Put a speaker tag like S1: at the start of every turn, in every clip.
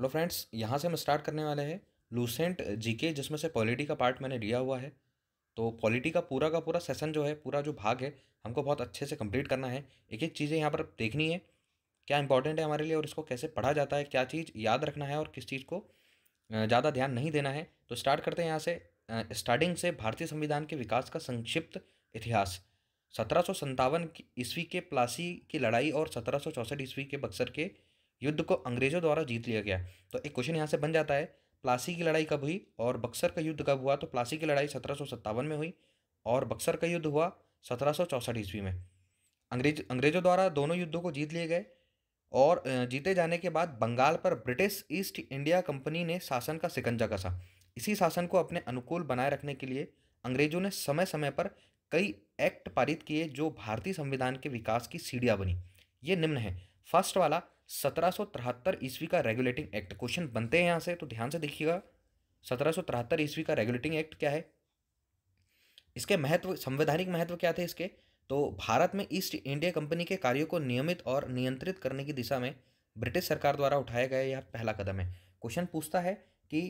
S1: hello friends यहाँ से हम स्टार्ट करने वाले हैं लूसेंट जीके जिसमें से पॉलिटी का पार्ट मैंने लिया हुआ है तो पॉलिटी का पूरा का पूरा सेशन जो है पूरा जो भाग है हमको बहुत अच्छे से कंप्लीट करना है एक एक चीज़ें यहाँ पर देखनी है क्या इंपॉर्टेंट है हमारे लिए और इसको कैसे पढ़ा जाता है क्या चीज़ याद रखना है और किस चीज़ को ज़्यादा ध्यान नहीं देना है तो स्टार्ट करते हैं यहाँ से स्टार्टिंग से भारतीय संविधान के विकास का संक्षिप्त इतिहास सत्रह सौ ईस्वी के प्लासी की लड़ाई और सत्रह सौ ईस्वी के बक्सर के युद्ध को अंग्रेजों द्वारा जीत लिया गया तो एक क्वेश्चन यहाँ से बन जाता है प्लासी की लड़ाई कब हुई और बक्सर का युद्ध कब हुआ तो प्लासी की लड़ाई सत्रह में हुई और बक्सर का युद्ध हुआ सत्रह ईस्वी में अंग्रेज अंग्रेजों द्वारा दोनों युद्धों को जीत लिए गए और जीते जाने के बाद बंगाल पर ब्रिटिश ईस्ट इंडिया कंपनी ने शासन का सिकंजा कसा इसी शासन को अपने अनुकूल बनाए रखने के लिए अंग्रेजों ने समय समय पर कई एक्ट पारित किए जो भारतीय संविधान के विकास की सीढ़ियाँ बनी ये निम्न है फर्स्ट वाला सत्रह ईस्वी का रेगुलेटिंग एक्ट क्वेश्चन बनते हैं यहाँ से तो ध्यान से देखिएगा सत्रह ईस्वी का रेगुलेटिंग एक्ट क्या है इसके महत्व संवैधानिक महत्व क्या थे इसके तो भारत में ईस्ट इंडिया कंपनी के कार्यों को नियमित और नियंत्रित करने की दिशा में ब्रिटिश सरकार द्वारा उठाया गया यह पहला कदम है क्वेश्चन पूछता है कि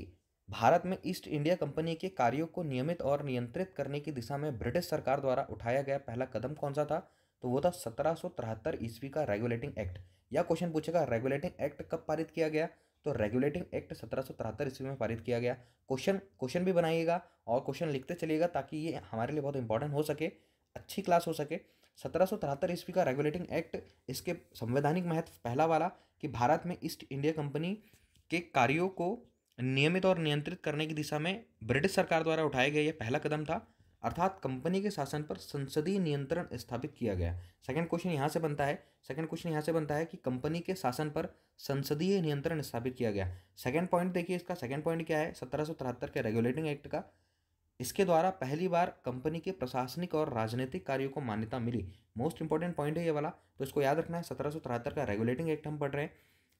S1: भारत में ईस्ट इंडिया कंपनी के कार्यों को नियमित और नियंत्रित करने की दिशा में ब्रिटिश सरकार द्वारा उठाया गया पहला कदम कौन सा था तो वो था सत्रह ईस्वी का रेगुलेटिंग एक्ट या क्वेश्चन पूछेगा रेगुलेटिंग एक्ट कब पारित किया गया तो रेगुलेटिंग एक्ट सत्रह सौ तिहत्तर ईस्वी में पारित किया गया क्वेश्चन क्वेश्चन भी बनाइएगा और क्वेश्चन लिखते चलिएगा ताकि ये हमारे लिए बहुत इंपॉर्टेंट हो सके अच्छी क्लास हो सके सत्रह सौ तिहत्तर ईस्वी का रेगुलेटिंग एक्ट इसके संवैधानिक महत्व पहला वाला कि भारत में ईस्ट इंडिया कंपनी के कार्यों को नियमित और नियंत्रित करने की दिशा में ब्रिटिश सरकार द्वारा उठाया गया यह पहला कदम था अर्थात कंपनी के शासन पर संसदीय नियंत्रण स्थापित किया गया सेकंड क्वेश्चन यहाँ से बनता है सेकंड क्वेश्चन यहाँ से बनता है कि कंपनी के शासन पर संसदीय नियंत्रण स्थापित किया गया सेकंड पॉइंट देखिए इसका सेकंड पॉइंट क्या है सत्रह के रेगुलेटिंग एक्ट का इसके द्वारा पहली बार कंपनी के प्रशासनिक और राजनीतिक कार्यों को मान्यता मिली मोस्ट इंपॉर्टेंट पॉइंट है ये वाला तो इसको याद रखना है सत्रह का रेगुलेटिंग एक्ट हम पढ़ रहे हैं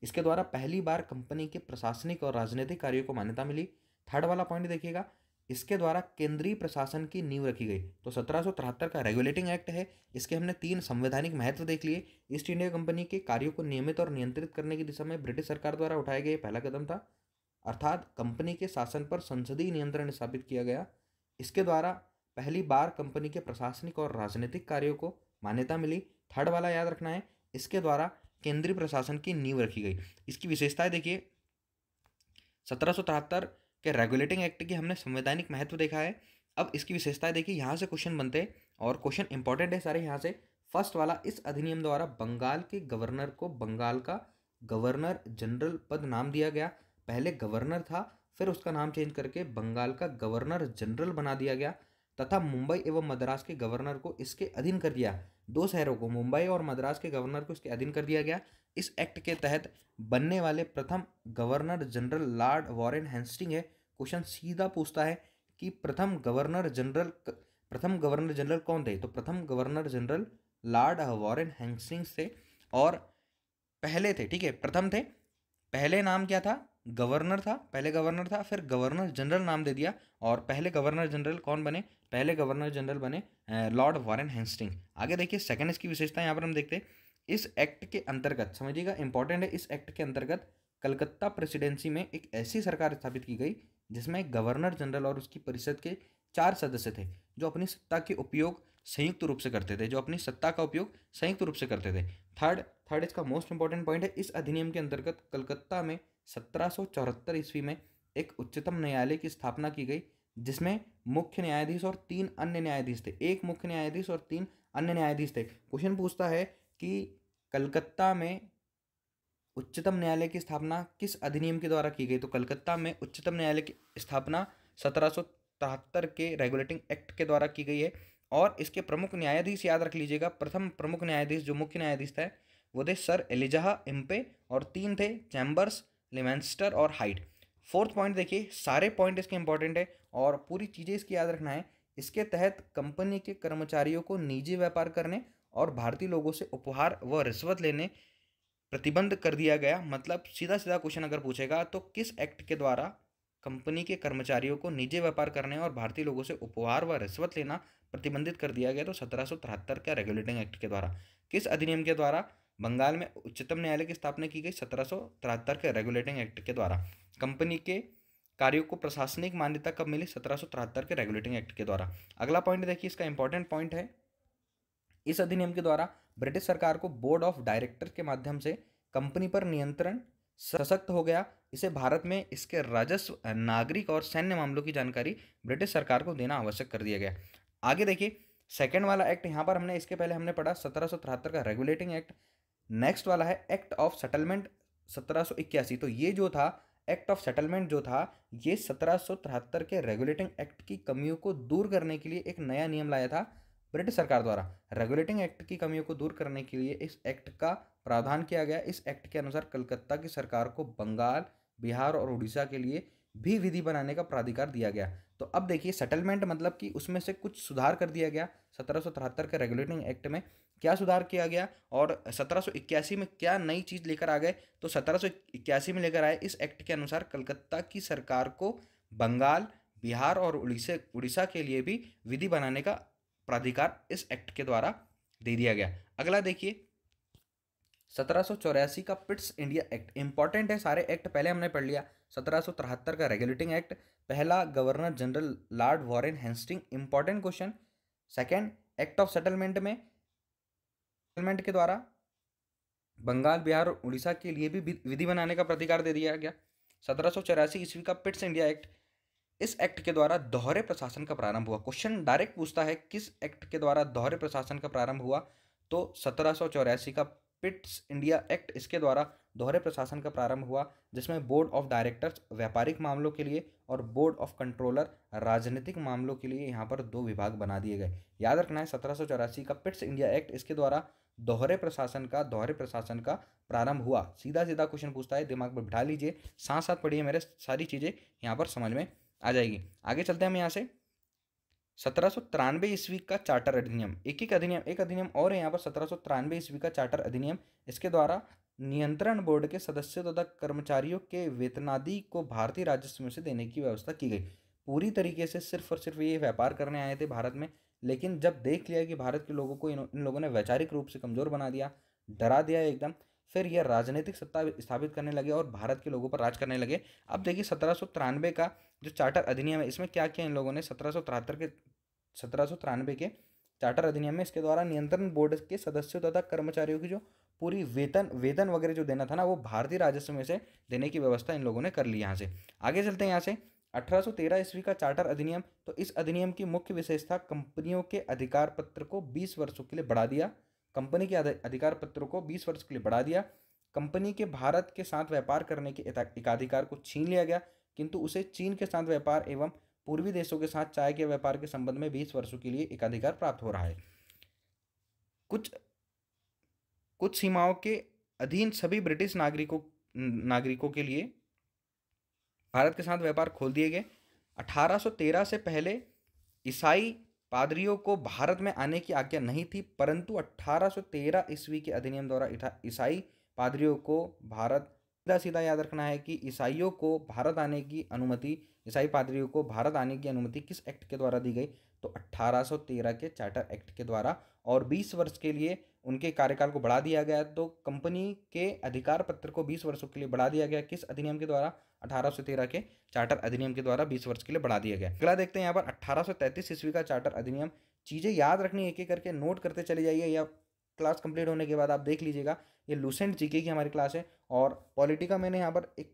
S1: इसके द्वारा पहली बार कंपनी के प्रशासनिक और राजनीतिक कार्यों को मान्यता मिली थर्ड वाला पॉइंट देखिएगा इसके द्वारा केंद्रीय प्रशासन की नींव रखी गई तो सत्रह का रेगुलेटिंग एक्ट है इसके हमने तीन संवैधानिक महत्व देख लिए ईस्ट इंडिया कंपनी के कार्यों को नियमित और नियंत्रित करने की दिशा में ब्रिटिश सरकार द्वारा उठाया गया पहला कदम था अर्थात कंपनी के शासन पर संसदीय नियंत्रण स्थापित किया गया इसके द्वारा पहली बार कंपनी के प्रशासनिक और राजनीतिक कार्यों को मान्यता मिली थर्ड वाला याद रखना है इसके द्वारा केंद्रीय प्रशासन की नींव रखी गई इसकी विशेषताएं देखिए सत्रह कि रेगुलेटिंग एक्ट की हमने संवैधानिक महत्व देखा है अब इसकी विशेषता देखिए यहाँ से क्वेश्चन बनते हैं और क्वेश्चन इंपॉर्टेंट है सारे यहाँ से फर्स्ट वाला इस अधिनियम द्वारा बंगाल के गवर्नर को बंगाल का गवर्नर जनरल पद नाम दिया गया पहले गवर्नर था फिर उसका नाम चेंज करके बंगाल का गवर्नर जनरल बना दिया गया तथा मुंबई एवं मद्रास के गवर्नर को इसके अधीन कर दिया दो शहरों को मुंबई और मद्रास के गवर्नर को इसके अधीन कर दिया गया इस एक्ट के तहत बनने वाले प्रथम governor general lord Warren Hastings है क्वेश्चन सीधा पूछता है कि प्रथम गवर्नर जनरल प्रथम गवर्नर जनरल कौन थे तो प्रथम governor general lord Warren Hastings थे और पहले थे ठीक है प्रथम थे पहले नाम क्या था गवर्नर था पहले गवर्नर था फिर गवर्नर जनरल नाम दे दिया और पहले गवर्नर जनरल कौन बने पहले गवर्नर जनरल बने लॉर्ड वॉरेन हेस्टिंग आगे देखिए सेकंड इसकी विशेषता यहाँ पर हम देखते हैं इस एक्ट के अंतर्गत समझिएगा इंपॉर्टेंट है इस एक्ट के अंतर्गत कलकत्ता प्रेसिडेंसी में एक ऐसी सरकार स्थापित की गई जिसमें गवर्नर जनरल और उसकी परिषद के चार सदस्य थे जो अपनी सत्ता के उपयोग संयुक्त रूप से करते थे जो अपनी सत्ता का उपयोग संयुक्त रूप से करते थे थर्ड थर्ड इसका मोस्ट इंपॉर्टेंट पॉइंट है इस अधिनियम के अंतर्गत कलकत्ता में सत्रह ईस्वी में एक उच्चतम न्यायालय की स्थापना की गई जिसमें मुख्य न्यायाधीश और तीन अन्य न्यायाधीश थे एक मुख्य न्यायाधीश और तीन अन्य न्यायाधीश थे क्वेश्चन पूछता है कि कलकत्ता में उच्चतम न्यायालय की स्थापना किस अधिनियम के द्वारा की गई तो कलकत्ता में उच्चतम न्यायालय की स्थापना सत्रह के रेगुलेटिंग एक्ट के द्वारा की गई है और इसके प्रमुख न्यायाधीश याद रख लीजिएगा प्रथम प्रमुख न्यायाधीश जो मुख्य न्यायाधीश थे वो थे सर एलिजाह एम्पे और तीन थे चैम्बर्स लिमेंस्टर और हाइट फोर्थ पॉइंट देखिए सारे पॉइंट इसके इंपॉर्टेंट है और पूरी चीज़ें इसकी याद रखना है इसके तहत कंपनी के कर्मचारियों को निजी व्यापार करने और भारतीय लोगों से उपहार व रिश्वत लेने प्रतिबंध कर दिया गया मतलब सीधा सीधा क्वेश्चन अगर पूछेगा तो किस एक्ट के द्वारा कंपनी के कर्मचारियों को निजी व्यापार करने और भारतीय लोगों से उपहार व रिश्वत लेना प्रतिबंधित कर दिया गया तो सत्रह का रेगुलेटिंग एक्ट के द्वारा किस अधिनियम के द्वारा बंगाल में उच्चतम न्यायालय की स्थापना की गई सत्रह के रेगुलेटिंग एक्ट के द्वारा कंपनी के कार्यों को प्रशासनिक मान्यता कब मिली सत्रह के रेगुलेटिंग एक्ट के द्वारा अगला पॉइंट देखिए इसका इंपॉर्टेंट पॉइंट है इस अधिनियम के द्वारा ब्रिटिश सरकार को बोर्ड ऑफ डायरेक्टर के माध्यम से कंपनी पर नियंत्रण सशक्त हो गया इसे भारत में इसके राजस्व नागरिक और सैन्य मामलों की जानकारी ब्रिटिश सरकार को देना आवश्यक कर दिया गया आगे देखिए सेकेंड वाला एक्ट यहाँ पर हमने इसके पहले हमने पढ़ा सत्रह का रेगुलेटिंग एक्ट नेक्स्ट वाला है एक्ट ऑफ सेटलमेंट सत्रह तो ये जो था एक्ट ऑफ सेटलमेंट जो था ये सत्रह के रेगुलेटिंग एक्ट की कमियों को दूर करने के लिए एक नया नियम लाया था ब्रिटिश सरकार द्वारा रेगुलेटिंग एक्ट की कमियों को दूर करने के लिए इस एक्ट का प्रावधान किया गया इस एक्ट के अनुसार कलकत्ता की सरकार को बंगाल बिहार और उड़ीसा के लिए भी विधि बनाने का प्राधिकार दिया गया तो अब देखिए सेटलमेंट मतलब कि उसमें से कुछ सुधार कर दिया गया सत्रह के रेगुलेटिंग एक्ट में क्या सुधार किया गया और सत्रह में क्या नई चीज़ लेकर आ गए तो सत्रह में लेकर आए इस एक्ट के अनुसार कलकत्ता की सरकार को बंगाल बिहार और उड़ीसा उड़ीसा के लिए भी विधि बनाने का प्राधिकार इस एक्ट के द्वारा दे दिया गया अगला देखिए सत्रह का पिट्स इंडिया एक्ट इंपॉर्टेंट है सारे एक्ट पहले हमने पढ़ लिया सत्रह का रेगुलेटिंग एक्ट पहला governor general lord Warren Hastings important question second act of settlement में सेटलमेंट के द्वारा बंगाल बिहार और उड़ीसा के लिए भी विधि बनाने का प्रतिकार दे दिया गया सत्रह ईस्वी का पिट्स इंडिया एक्ट इस एक्ट के द्वारा दोहरे प्रशासन का प्रारंभ हुआ क्वेश्चन डायरेक्ट पूछता है किस एक्ट के द्वारा दोहरे प्रशासन का प्रारंभ हुआ तो सत्रह का पिट्स इंडिया एक्ट इसके द्वारा दोहरे प्रशासन का प्रारंभ हुआ जिसमें बोर्ड ऑफ डायरेक्टर्स व्यापारिक मामलों के लिए और बोर्ड ऑफ कंट्रोलर राजनीतिक मामलों के लिए यहाँ पर दो विभाग बना दिए गए याद रखना है सत्रह का पिट्स इंडिया एक्ट इसके द्वारा दोहरे प्रशासन का दोहरे प्रशासन का प्रारंभ हुआ सीधा सीधा क्वेश्चन पूछता है दिमाग पर बिठा लीजिए साथ साथ पढ़िए मेरे सारी चीज़ें यहाँ पर समझ में आ जाएगी आगे चलते हैं हम यहाँ से सत्रह सौ तिरानवे ईस्वी का चार्टर अधिनियम एक एक अधिनियम एक अधिनियम और है यहाँ पर सत्रह सौ तिरानवे ईस्वी का चार्टर अधिनियम इसके द्वारा नियंत्रण बोर्ड के सदस्यों तथा कर्मचारियों के वेतनादि को भारतीय राजस्व में से देने की व्यवस्था की गई पूरी तरीके से सिर्फ और सिर्फ ये व्यापार करने आए थे भारत में लेकिन जब देख लिया कि भारत के लोगों को इन, इन लोगों ने वैचारिक रूप से कमज़ोर बना दिया डरा दिया एकदम फिर यह राजनीतिक सत्ता स्थापित करने लगे और भारत के लोगों पर राज करने लगे अब देखिए सत्रह का जो चार्टर अधिनियम है इसमें क्या किया इन लोगों ने सत्रह के सत्रह के चार्टर अधिनियम में इसके द्वारा नियंत्रण बोर्ड के सदस्यों तथा कर्मचारियों की जो पूरी वेतन वेतन वगैरह जो देना था ना वो भारतीय राजस्व में से देने की व्यवस्था इन लोगों ने कर ली यहाँ से आगे चलते हैं यहाँ से 1813 ईस्वी का चार्टर अधिनियम तो इस अधिनियम की मुख्य विशेषता कंपनियों के अधिकार पत्र को 20 वर्षों के लिए बढ़ा दिया कंपनी के अधिकार पत्रों को 20 वर्ष के लिए बढ़ा दिया कंपनी के भारत के साथ व्यापार करने के एकाधिकार को छीन लिया गया किंतु उसे चीन के साथ व्यापार एवं पूर्वी देशों के साथ चाय के व्यापार के संबंध में बीस वर्षों के लिए एकाधिकार प्राप्त हो रहा है कुछ कुछ सीमाओं के अधीन सभी ब्रिटिश नागरिकों नागरिकों के लिए भारत के साथ व्यापार खोल दिए गए 1813 से पहले ईसाई पादरियों को भारत में आने की आज्ञा नहीं थी परंतु 1813 ईस्वी के अधिनियम द्वारा ईसाई पादरियों को भारत सीधा सीधा याद रखना है कि ईसाइयों को भारत आने की अनुमति ईसाई पादरियों को भारत आने की अनुमति किस एक्ट के द्वारा दी गई तो 1813 के चार्टर एक्ट के द्वारा और 20 वर्ष के लिए उनके कार्यकाल को बढ़ा दिया गया तो कंपनी के अधिकार पत्र को 20 वर्षों के लिए बढ़ा दिया गया किस अधिनियम के द्वारा 1813 के चार्टर अधिनियम के द्वारा 20 वर्ष के लिए बढ़ा दिया गया अगला देखते हैं यहाँ पर 1833 ईस्वी का चार्टर अधिनियम चीज़ें याद रखनी एक एक करके नोट करते चले जाइए या क्लास कंप्लीट होने के बाद आप देख लीजिएगा ये लूसेंट जीके की हमारी क्लास है और पॉलिटी का मैंने यहाँ पर एक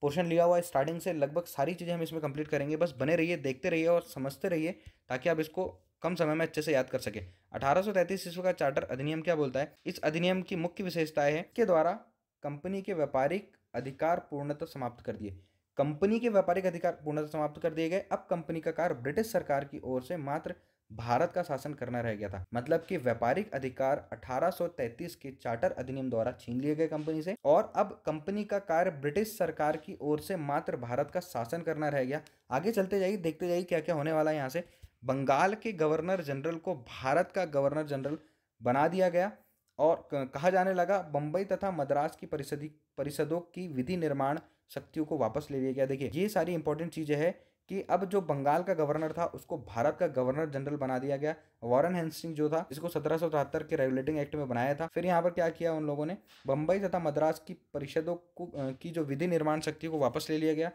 S1: पोर्शन लिया हुआ है स्टार्टिंग से लगभग सारी चीज़ें हम इसमें कंप्लीट करेंगे बस बने रहिए देखते रहिए और समझते रहिए ताकि आप इसको कम समय में अच्छे से याद कर सके 1833 ईस्वी का चार्टर अधिनियम क्या बोलता है इस अधिनियम की मुख्य विशेषता है के द्वारा कंपनी के व्यापारिक अधिकार पूर्णतः समाप्त कर दिए कंपनी के व्यापारिक अधिकार पूर्णतः समाप्त कर दिए गए अब कंपनी का कार्य ब्रिटिश सरकार की ओर से मात्र भारत का शासन करना रह गया था मतलब कि व्यापारिक अधिकार 1833 के चार्टर अधिनियम द्वारा छीन लिए गए कंपनी से और अब कंपनी का कार्य ब्रिटिश सरकार की ओर से मात्र भारत का शासन करना रह गया आगे चलते जाइए देखते जाइए क्या क्या होने वाला है यहाँ से बंगाल के गवर्नर जनरल को भारत का गवर्नर जनरल बना दिया गया और कहा जाने लगा बम्बई तथा मद्रास की परिषदी परिषदों की विधि निर्माण शक्तियों को वापस ले लिया गया देखिए ये सारी इंपॉर्टेंट चीज़ें हैं कि अब जो बंगाल का गवर्नर था उसको भारत का गवर्नर जनरल बना दिया गया वॉरन हेंसिंग जो था इसको सत्रह के रेगुलेटिंग एक्ट में बनाया था फिर यहाँ पर क्या किया उन लोगों ने बम्बई तथा मद्रास की परिषदों को की जो विधि निर्माण शक्ति को वापस ले लिया गया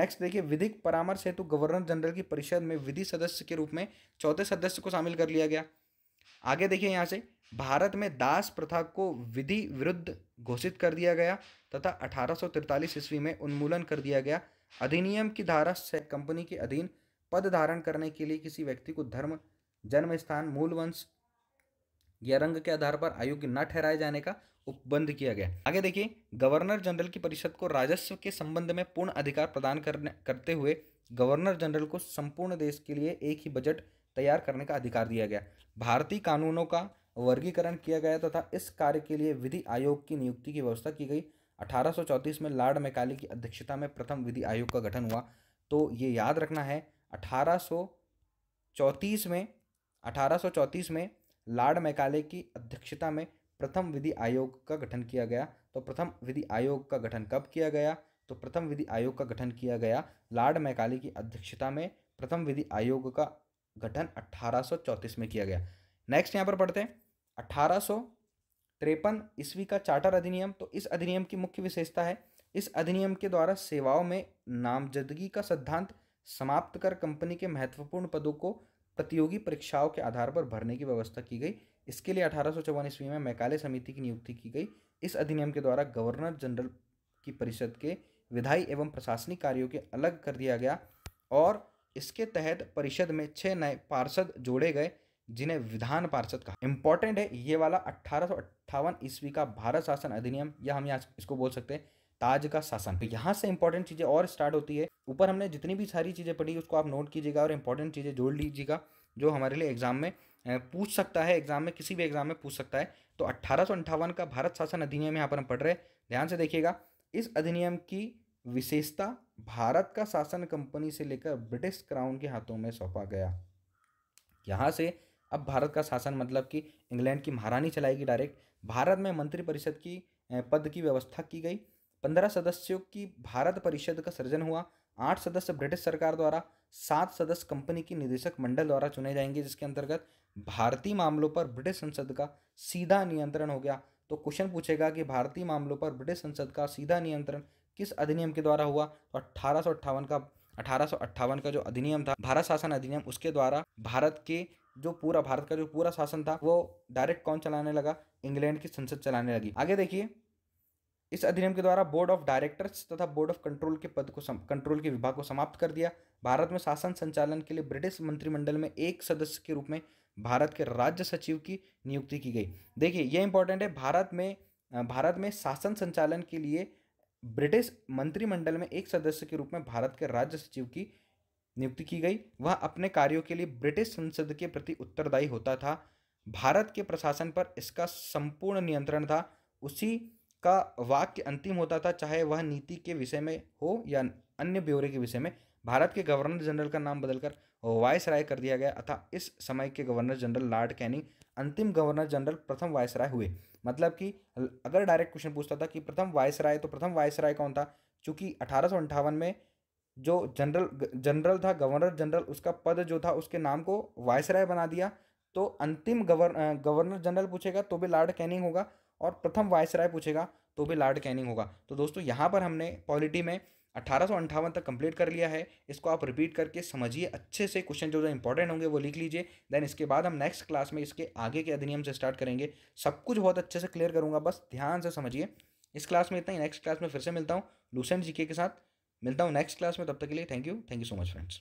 S1: नेक्स्ट देखिए विधिक परामर्श हेतु गवर्नर जनरल की परिषद में विधि सदस्य के रूप में चौथे सदस्य को शामिल कर लिया गया आगे देखिए यहाँ से भारत में दास प्रथा को विधि विरुद्ध घोषित कर दिया गया तथा अठारह ईस्वी में उन्मूलन कर दिया गया अधिनियम की धारा से कंपनी के अधीन पद धारण करने के लिए किसी व्यक्ति को धर्म जन्म स्थान मूल वंश या रंग के आधार पर आयोग्य न ठहराए जाने का उपबंध किया गया आगे देखिए गवर्नर जनरल की परिषद को राजस्व के संबंध में पूर्ण अधिकार प्रदान करने करते हुए गवर्नर जनरल को संपूर्ण देश के लिए एक ही बजट तैयार करने का अधिकार दिया गया भारतीय कानूनों का वर्गीकरण किया गया तथा इस कार्य के लिए विधि आयोग की नियुक्ति की व्यवस्था की गई 1834 में लॉर्ड मैकाले की अध्यक्षता में प्रथम विधि आयोग का गठन हुआ तो ये याद रखना है 1834 में 1834 में लॉर्ड मैकाले की अध्यक्षता में प्रथम विधि आयोग का गठन किया गया तो प्रथम विधि आयोग का गठन कब किया गया तो प्रथम विधि आयोग का गठन किया गया लॉर्ड मैकाले की अध्यक्षता में प्रथम विधि आयोग का गठन 1834 में किया गया नेक्स्ट यहाँ पर पढ़ते हैं अठारह ईस्वी का चार्टर अधिनियम तो इस अधिनियम की मुख्य विशेषता है इस अधिनियम के द्वारा सेवाओं में नामजदगी का सिद्धांत समाप्त कर कंपनी के महत्वपूर्ण पदों को प्रतियोगी परीक्षाओं के आधार पर भरने की व्यवस्था की गई इसके लिए अठारह ईस्वी में मैकाले समिति की नियुक्ति की गई इस अधिनियम के द्वारा गवर्नर जनरल की परिषद के विधायी एवं प्रशासनिक कार्यों के अलग कर दिया गया और इसके तहत परिषद में छः नए पार्षद जोड़े गए जिन्हें विधान पार्षद कहा इंपॉर्टेंट है ये वाला अट्ठारह ईस्वी का भारत शासन अधिनियम या हम यहाँ इसको बोल सकते हैं ताज का शासन तो यहाँ से इंपॉर्टेंट चीज़ें और स्टार्ट होती है ऊपर हमने जितनी भी सारी चीज़ें पढ़ी उसको आप नोट कीजिएगा और इंपॉर्टेंट चीज़ें जोड़ लीजिएगा जो हमारे लिए एग्जाम में पूछ सकता है एग्जाम में किसी भी एग्जाम में पूछ सकता है तो अट्ठारह का भारत शासन अधिनियम यहाँ पर हम पढ़ रहे हैं ध्यान से देखिएगा इस अधिनियम की विशेषता भारत का शासन कंपनी से लेकर ब्रिटिश क्राउन के हाथों में सौंपा गया यहाँ से अब भारत का शासन मतलब कि इंग्लैंड की महारानी चलाएगी डायरेक्ट भारत में मंत्रिपरिषद की पद की व्यवस्था की गई पंद्रह सदस्यों की भारत परिषद का सृजन हुआ आठ सदस्य ब्रिटिश सरकार द्वारा सात सदस्य कंपनी की निदेशक मंडल द्वारा चुने जाएंगे जिसके अंतर्गत भारतीय मामलों पर ब्रिटिश संसद का सीधा नियंत्रण हो गया तो क्वेश्चन पूछेगा कि भारतीय मामलों पर ब्रिटिश संसद का सीधा नियंत्रण किस अधिनियम के द्वारा हुआ तो अठारह का अठारह का जो अधिनियम था भारत शासन अधिनियम उसके द्वारा भारत के जो पूरा भारत का जो पूरा शासन था वो डायरेक्ट कौन चलाने लगा इंग्लैंड की संसद चलाने लगी आगे देखिए इस अधिनियम के द्वारा बोर्ड ऑफ डायरेक्टर्स तथा बोर्ड ऑफ कंट्रोल के पद को कंट्रोल के विभाग को समाप्त कर दिया भारत में शासन संचालन के लिए ब्रिटिश मंत्रिमंडल में एक सदस्य के रूप में भारत के राज्य सचिव की नियुक्ति की गई देखिए यह इंपॉर्टेंट है भारत में भारत में शासन संचालन के लिए ब्रिटिश मंत्रिमंडल में एक सदस्य के रूप में भारत के राज्य सचिव की नियुक्ति की गई वह अपने कार्यों के लिए ब्रिटिश संसद के प्रति उत्तरदायी होता था भारत के प्रशासन पर इसका संपूर्ण नियंत्रण था उसी का वाक्य अंतिम होता था चाहे वह नीति के विषय में हो या अन्य ब्यौरे के विषय में भारत के गवर्नर जनरल का नाम बदलकर वायस राय कर दिया गया अथा इस समय के गवर्नर जनरल लॉर्ड कैनिंग अंतिम गवर्नर जनरल प्रथम वायस राय हुए मतलब कि अगर डायरेक्ट क्वेश्चन पूछता था कि प्रथम वायस राय तो प्रथम वायस राय कौन था चूंकि अठारह में जो जनरल जनरल था गवर्नर जनरल उसका पद जो था उसके नाम को वायसराय बना दिया तो अंतिम गवर, गवर्नर जनरल पूछेगा तो भी लॉर्ड कैनिंग होगा और प्रथम वायसराय पूछेगा तो भी लॉर्ड कैनिंग होगा तो दोस्तों यहाँ पर हमने पॉलिटी में अठारह तक कंप्लीट कर लिया है इसको आप रिपीट करके समझिए अच्छे से क्वेश्चन जो जो इंपॉर्टेंट होंगे वो लिख लीजिए देन इसके बाद हम नेक्स्ट क्लास में इसके आगे के अधिनियम से स्टार्ट करेंगे सब कुछ बहुत अच्छे से क्लियर करूँगा बस ध्यान से समझिए इस क्लास में इतना ही नेक्स्ट क्लास में फिर से मिलता हूँ लूसेंट जीके के साथ मिलता हूँ नेक्स्ट क्लास में तब तक के लिए thank you thank you so much friends